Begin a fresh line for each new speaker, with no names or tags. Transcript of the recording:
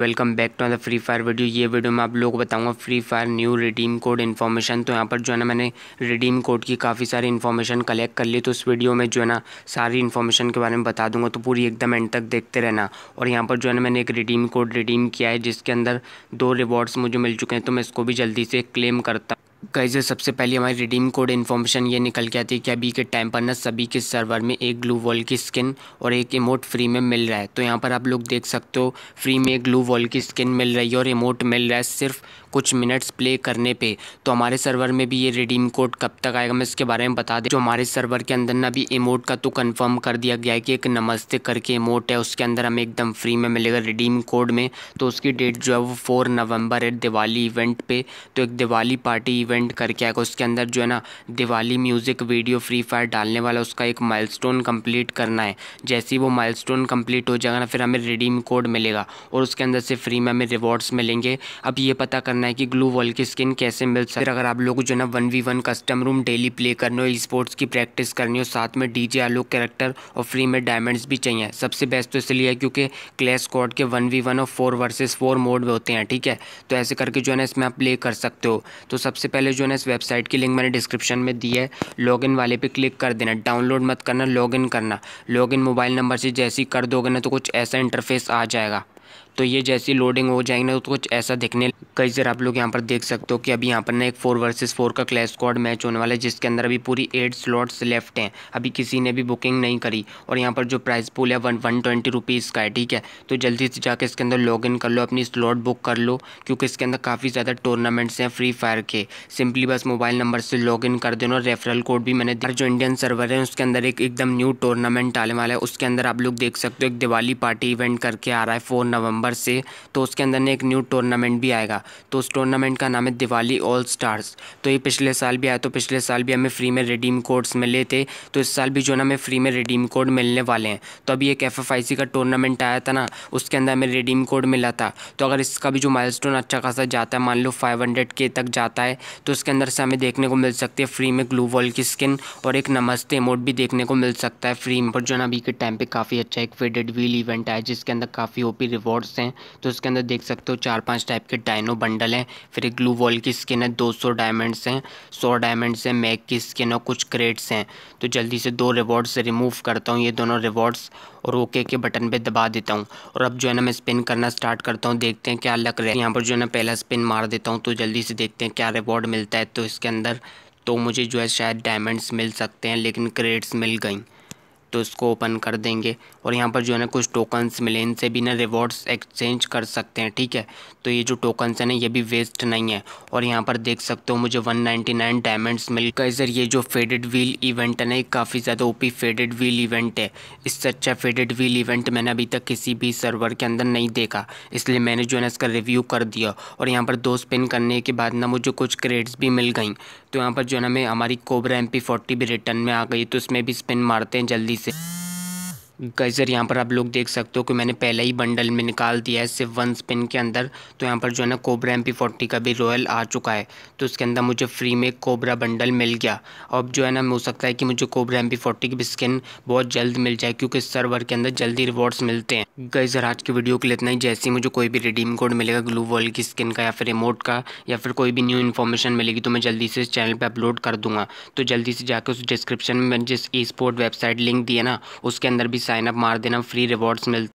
welcome back to the Free Fire video ये video में आप लोग बताऊंगा Free Fire new redeem code information तो यहाँ पर जो है ना मैंने रिडीम कोड की काफ़ी सारी इन्फॉर्मेशन कलेक्ट कर ली तो उस वीडियो में जो है ना सारी इन्फॉर्मेशन के बारे में बता दूंगा तो पूरी एकदम एंड तक देखते रहना और यहाँ पर जो है ना मैंने एक रिडीम कोड रिडीम किया है जिसके अंदर दो रिवॉर्ड्स मुझे मिल चुके हैं तो मैं इसको भी जल्दी से क्लेम करता गाइज सबसे पहले हमारी रिडीम कोड इन्फॉर्मेशन ये निकल के आती है कि अभी के टाइम पर ना सभी के सर्वर में एक ग्लू वॉल की स्किन और एक इमोट फ्री में मिल रहा है तो यहाँ पर आप लोग देख सकते हो फ्री में ग्लू वॉल की स्किन मिल रही है और इमोट मिल रहा है सिर्फ कुछ मिनट्स प्ले करने पे तो हमारे सर्वर में भी ये रिडीम कोड कब तक आएगा मैं इसके बारे में बता दें जो हमारे सर्वर के अंदर ना भी इमोट का तो कंफर्म कर दिया गया है कि एक नमस्ते करके इमोट है उसके अंदर हमें एकदम फ्री में मिलेगा रिडीम कोड में तो उसकी डेट जो है वो फोर नवंबर है दिवाली इवेंट पे तो एक दिवाली पार्टी इवेंट करके आएगा उसके अंदर जो है ना Diwali music video Free Fire डालने वाला उसका एक माइल स्टोन करना है जैसे ही वो माइल कंप्लीट हो जाएगा ना फिर हमें रिडीम कोड मिलेगा और उसके अंदर से फ्री में हमें रिवॉर्ड्स मिलेंगे अब ये पता करना करना है कि ग्लू वॉल की स्किन कैसे मिल सकती है अगर आप लोग जो ना one v one custom room daily play करने हो स्पोर्ट्स की प्रैक्टिस करनी हो साथ में डीजे आलोक कैरेक्टर और फ्री में डायमंड्स भी चाहिए सबसे बेस्ट तो इसलिए है क्योंकि क्लैश स्कॉट के वन वी वन और फोर वर्सेज फोर मोड में होते हैं ठीक है तो ऐसे करके जो है ना इसमें आप प्ले कर सकते हो तो सबसे पहले जो है ना इस वेबसाइट की लिंक मैंने डिस्क्रिप्शन में दी है लॉगिन वाले पे क्लिक कर देना डाउनलोड मत करना लॉगिन करना लॉगिन मोबाइल नंबर से जैसे ही कर दोगे ना तो कुछ ऐसा इंटरफेस आ जाएगा तो ये जैसी लोडिंग हो जाएगी ना तो कुछ ऐसा दिखने कई सर आप लोग यहाँ पर देख सकते हो कि अभी यहाँ पर ना एक फोर वर्सेस फोर का क्लैश स्क्वाड मैच होने वाला है जिसके अंदर अभी पूरी एट स्लॉट्स लेफ्ट हैं अभी किसी ने भी बुकिंग नहीं करी और यहाँ पर जो प्राइस पूल है वन वन ट्वेंटी रुपीज़ का है ठीक है तो जल्दी से जाकर इसके अंदर लॉग इन कर लो अपनी स्लॉट बुक कर लो क्योंकि इसके अंदर काफ़ी ज़्यादा टूर्नामेंट्स हैं फ्री फायर के सिंपली बस मोबाइल नंबर से लॉग इन कर देना और रेफरल कोड भी मैंने जो इंडियन सर्वर है उसके अंदर एक एकदम न्यू टूर्नामेंट आने वाला है उसके अंदर आप लोग देख सकते हो एक दिवाली पार्टी इवेंट करके आ रहा है फोर नवंबर नवंबर से तो उसके अंदर ने एक न्यू टूर्नामेंट भी आएगा तो उस टूर्नामेंट का नाम है दिवाली ऑल स्टार्स तो ये पिछले साल भी आया तो पिछले साल भी हमें फ्री में रिडीम कोड्स मिले थे तो इस साल भी जो ना हमें फ्री में रिडीम कोड मिलने वाले हैं तो अभी एक एफ का टूर्नामेंट आया था ना उसके अंदर हमें रिडीम कोड मिला था तो अगर इसका भी जो माइल अच्छा खासा जाता है मान लो फाइव हंड्रेड के तक जाता है तो उसके अंदर से हमें देखने को मिल सकती है फ्री में ग्लू वॉल की स्किन और एक नमस्ते मोड भी देखने को मिल सकता है फ्री में पर जो ना अभी के टाइम पे काफ़ी अच्छा एक फेडेड व्हील इवेंट आया जिसके अंदर काफ़ी ओपी रिवॉर्ड्स सकते हैं तो इसके अंदर देख सकते हो चार पांच टाइप के डायनो बंडल हैं फिर एक ग्लू वॉल की स्किन है 200 डायमंड्स हैं सौ डायमंड्स हैं मैक की स्किन और कुछ क्रेट्स हैं तो जल्दी से दो रिवॉर्ड्स रिमूव करता हूँ ये दोनों रिवॉर्ड्स और ओके के बटन पर दबा देता हूँ और अब जो है ना मैं स्पिन करना स्टार्ट करता हूँ देखते हैं क्या लग रहा है यहाँ पर जो है ना पहला स्पिन मार देता हूँ तो जल्दी से देखते हैं क्या रिवॉर्ड मिलता है तो इसके अंदर तो मुझे जो है शायद डायमंड्स मिल सकते हैं लेकिन क्रेड्स मिल गई तो इसको ओपन कर देंगे और यहाँ पर जो है ना कुछ टोकन्स मिले इनसे भी ना रिवॉर्ड्स एक्सचेंज कर सकते हैं ठीक है तो ये जो टोकन्स हैं ना ये भी वेस्ट नहीं है और यहाँ पर देख सकते हो मुझे 199 डायमंड्स मिल गए सर ये जो फेडेड व्हील इवेंट है ना काफ़ी ज़्यादा ओपी फेडेड व्हील इवेंट है इससे अच्छा फेडेड व्हील इवेंट मैंने अभी तक किसी भी सर्वर के अंदर नहीं देखा इसलिए मैंने जो है ना इसका रिव्यू कर दिया और यहाँ पर दो स्पिन करने के बाद ना मुझे कुछ क्रेड्स भी मिल गई तो यहाँ पर जो है ना मैं हमारी कोबरा एम भी रिटर्न में आ गई तो उसमें भी स्पिन मारते हैं जल्दी dice... गजर यहाँ पर आप लोग देख सकते हो कि मैंने पहले ही बंडल में निकाल दिया है सिर्फ वन स्पिन के अंदर तो यहाँ पर जो है ना कोबरा एम फोर्टी का भी रॉयल आ चुका है तो उसके अंदर मुझे फ्री में कोबरा बंडल मिल गया अब जो है ना हो सकता है कि मुझे कोबरा एम फोर्टी की भी स्किन बहुत जल्द मिल जाए क्योंकि सर्वर के अंदर जल्दी रिवॉर्ड्स मिलते हैं गजर आज की वीडियो के लिए इतना ही जैसे ही मुझे कोई भी रिडीम कोड मिलेगा ग्लू वॉल की स्किन का या फिर रिमोट का या फिर कोई भी न्यू इन्फॉर्मेशन मिलेगी तो मैं जल्दी से इस चैनल पर अपलोड कर दूँगा तो जल्दी से जाकर उस डिस्क्रिप्शन में जिस ई स्पोर्ट वेबसाइट लिंक दी है ना उसके अंदर भी साइन अप मार देना फ्री रिवॉर्ड्स मिलते